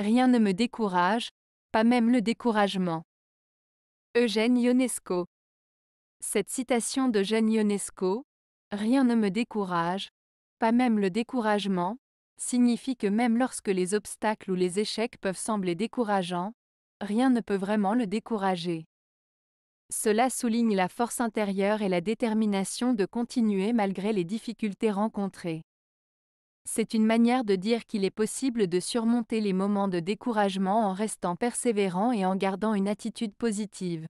Rien ne me décourage, pas même le découragement. Eugène Ionesco. Cette citation d'Eugène Ionesco, Rien ne me décourage, pas même le découragement, signifie que même lorsque les obstacles ou les échecs peuvent sembler décourageants, rien ne peut vraiment le décourager. Cela souligne la force intérieure et la détermination de continuer malgré les difficultés rencontrées c'est une manière de dire qu'il est possible de surmonter les moments de découragement en restant persévérant et en gardant une attitude positive.